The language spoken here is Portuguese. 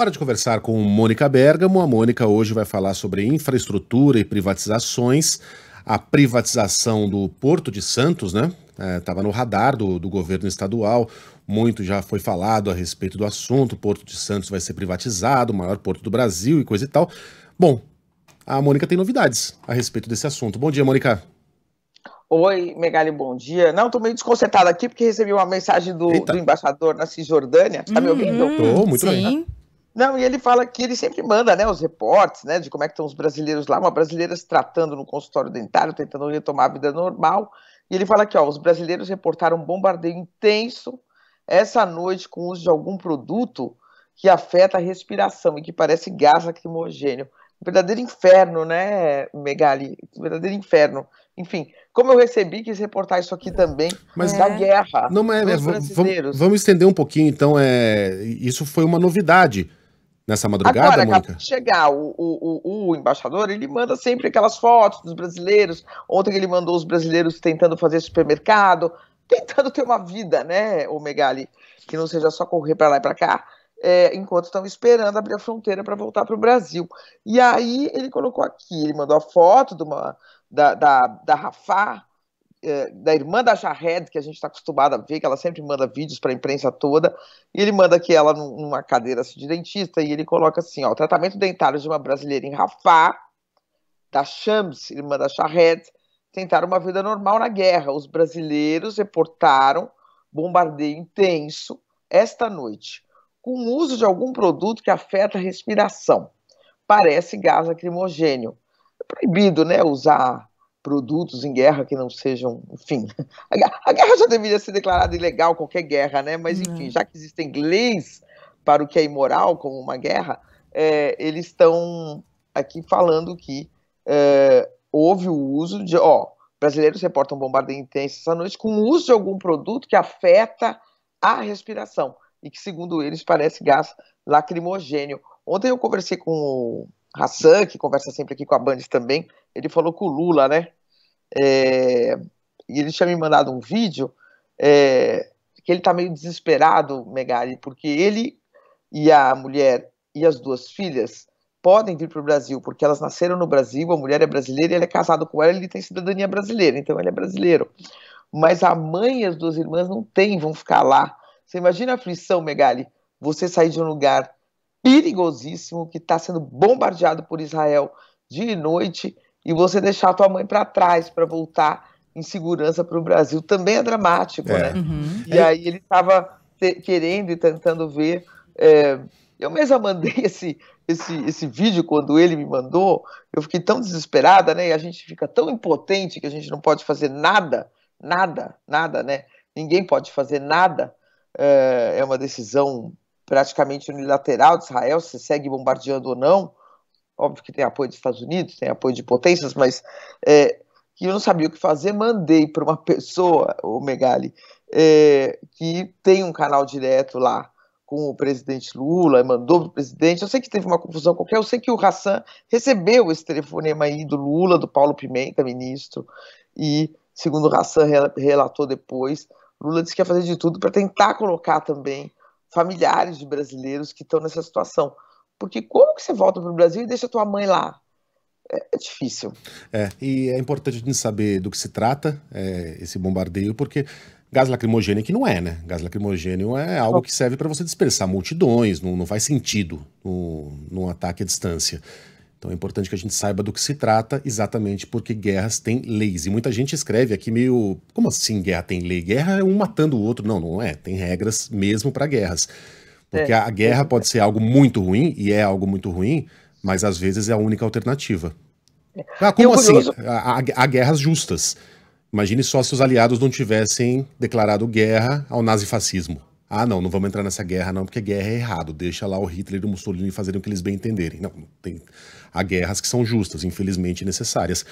Hora de conversar com Mônica Bergamo. A Mônica hoje vai falar sobre infraestrutura e privatizações. A privatização do Porto de Santos, né? Estava é, no radar do, do governo estadual. Muito já foi falado a respeito do assunto. O Porto de Santos vai ser privatizado, o maior porto do Brasil e coisa e tal. Bom, a Mônica tem novidades a respeito desse assunto. Bom dia, Mônica. Oi, Megali, bom dia. Não, estou meio desconcertada aqui porque recebi uma mensagem do, do embaixador na Cisjordânia. Está me hum, ouvindo? Estou, hum, muito sim. bem. Não, e ele fala que ele sempre manda, né, os reportes, né, de como é que estão os brasileiros lá, uma brasileira se tratando no consultório dentário, tentando retomar a vida normal, e ele fala que, ó, os brasileiros reportaram um bombardeio intenso essa noite com o uso de algum produto que afeta a respiração e que parece gás lacrimogênio. Um verdadeiro inferno, né, Megali? Um verdadeiro inferno. Enfim, como eu recebi, quis reportar isso aqui também mas, da é. guerra. Não, mas é, vamos, vamos, estender um pouquinho, então. É, isso foi uma novidade nessa madrugada, Agora, Mônica? Acabou chegar o, o, o, embaixador, ele manda sempre aquelas fotos dos brasileiros. Ontem ele mandou os brasileiros tentando fazer supermercado, tentando ter uma vida, né, o Megali, que não seja só correr para lá e para cá. É, enquanto estão esperando abrir a fronteira para voltar para o Brasil. E aí ele colocou aqui, ele mandou a foto de uma, da, da, da Rafá, é, da irmã da Jared, que a gente está acostumado a ver, que ela sempre manda vídeos para a imprensa toda, e ele manda que ela numa cadeira assim, de dentista, e ele coloca assim, ó, tratamento dentário de uma brasileira em Rafá, da Shams, irmã da Jared, tentaram uma vida normal na guerra. Os brasileiros reportaram bombardeio intenso esta noite, com o uso de algum produto que afeta a respiração. Parece gás lacrimogênio. É proibido, né, usar produtos em guerra que não sejam, enfim. A guerra já deveria ser declarada ilegal, qualquer guerra, né? Mas, enfim, uhum. já que existem leis para o que é imoral, como uma guerra, é, eles estão aqui falando que é, houve o uso de. Ó, brasileiros reportam bombardeio intenso essa noite com o uso de algum produto que afeta a respiração e que, segundo eles, parece gás lacrimogênio. Ontem eu conversei com o Hassan, que conversa sempre aqui com a Bandes também, ele falou com o Lula, né? É, e ele tinha me mandado um vídeo é, que ele tá meio desesperado, Megali, porque ele e a mulher e as duas filhas podem vir para o Brasil, porque elas nasceram no Brasil, a mulher é brasileira, ele é casado com ela, ele tem cidadania brasileira, então ele é brasileiro. Mas a mãe e as duas irmãs não têm, vão ficar lá. Você imagina a aflição, Megali, você sair de um lugar perigosíssimo que está sendo bombardeado por Israel dia e noite e você deixar a tua mãe para trás para voltar em segurança para o Brasil também é dramático, é. né? Uhum. E é. aí ele estava querendo e tentando ver. É, eu mesma mandei esse, esse, esse vídeo quando ele me mandou. Eu fiquei tão desesperada, né? E a gente fica tão impotente que a gente não pode fazer nada, nada, nada, né? Ninguém pode fazer nada. É, é uma decisão praticamente unilateral de Israel, se segue bombardeando ou não óbvio que tem apoio dos Estados Unidos, tem apoio de potências, mas é, que eu não sabia o que fazer, mandei para uma pessoa, o Megali, é, que tem um canal direto lá com o presidente Lula, mandou para o presidente. Eu sei que teve uma confusão qualquer, eu sei que o Hassan recebeu esse telefonema aí do Lula, do Paulo Pimenta, ministro, e segundo o Hassan relatou depois, Lula disse que ia fazer de tudo para tentar colocar também familiares de brasileiros que estão nessa situação. Porque como que você volta para o Brasil e deixa tua mãe lá? É, é difícil. É, e é importante a gente saber do que se trata é, esse bombardeio, porque gás lacrimogêneo que não é, né? Gás lacrimogênio é algo que serve para você dispersar multidões, não, não faz sentido no, num ataque à distância. Então é importante que a gente saiba do que se trata, exatamente porque guerras têm leis. E muita gente escreve aqui meio. Como assim guerra tem lei? Guerra é um matando o outro. Não, não é. Tem regras mesmo para guerras. Porque é, a guerra é, pode ser algo muito ruim, e é algo muito ruim, mas às vezes é a única alternativa. É. Ah, como assim? Há, há guerras justas. Imagine só se os aliados não tivessem declarado guerra ao nazifascismo. Ah, não, não vamos entrar nessa guerra, não, porque guerra é errado. Deixa lá o Hitler e o Mussolini fazerem o que eles bem entenderem. Não, tem... há guerras que são justas, infelizmente necessárias.